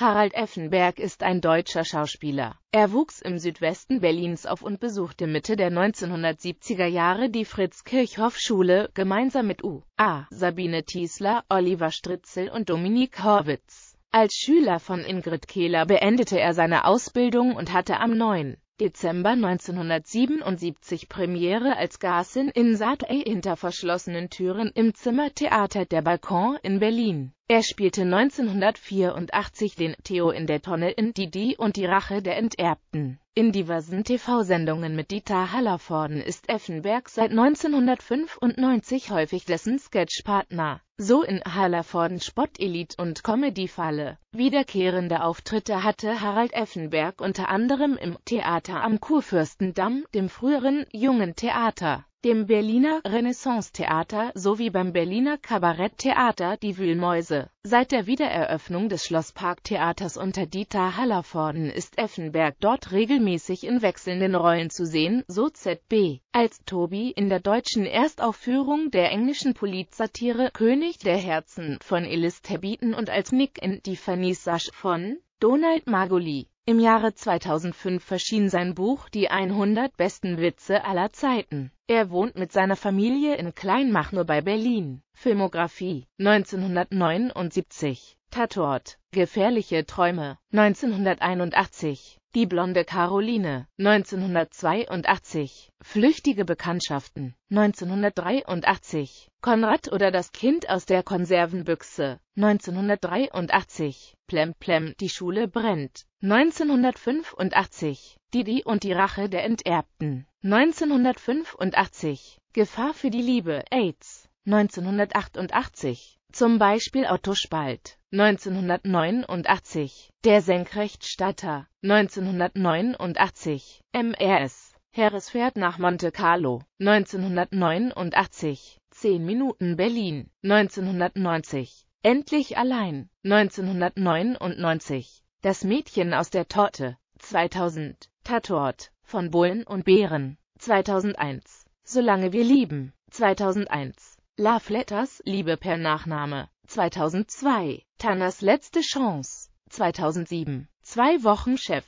Harald Effenberg ist ein deutscher Schauspieler. Er wuchs im Südwesten Berlins auf und besuchte Mitte der 1970er Jahre die Fritz-Kirchhoff-Schule, gemeinsam mit U.A. Sabine Tiesler, Oliver Stritzel und Dominik Horwitz. Als Schüler von Ingrid Kehler beendete er seine Ausbildung und hatte am 9. Dezember 1977 Premiere als Gasin in Saat A. hinter verschlossenen Türen im Zimmertheater Der Balkon in Berlin. Er spielte 1984 den Theo in der Tonne in Didi und die Rache der Enterbten. In diversen TV-Sendungen mit Dieter Hallervorden ist Effenberg seit 1995 häufig dessen Sketchpartner. So in Hallervorden Spott und Comedy Falle. Wiederkehrende Auftritte hatte Harald Effenberg unter anderem im Theater am Kurfürstendamm, dem früheren Jungen Theater dem Berliner Renaissance-Theater sowie beim Berliner Kabaretttheater Die Wühlmäuse. Seit der Wiedereröffnung des Schlossparktheaters unter Dieter Hallervorden ist Effenberg dort regelmäßig in wechselnden Rollen zu sehen, so ZB. Als Tobi in der deutschen Erstaufführung der englischen Politsatire König der Herzen von Elis Terbieten und als Nick in Die Sash von Donald Magoli. Im Jahre 2005 erschien sein Buch Die 100 besten Witze aller Zeiten. Er wohnt mit seiner Familie in Kleinmachnow bei Berlin. Filmografie 1979 Tatort Gefährliche Träume 1981 Die blonde Caroline 1982 Flüchtige Bekanntschaften 1983 Konrad oder das Kind aus der Konservenbüchse 1983 Plem Plem Die Schule brennt 1985 Didi und die Rache der Enterbten 1985 Gefahr für die Liebe AIDS 1988, zum Beispiel Otto Spalt 1989, der Senkrechtstatter, 1989, MRS, Heeres fährt nach Monte Carlo 1989, 10 Minuten Berlin 1990, Endlich allein 1999, Das Mädchen aus der Torte 2000, Tatort von Bullen und Bären 2001, Solange wir lieben 2001 Love Letters, Liebe per Nachname, 2002, Tanners letzte Chance, 2007, Zwei Wochen Chef,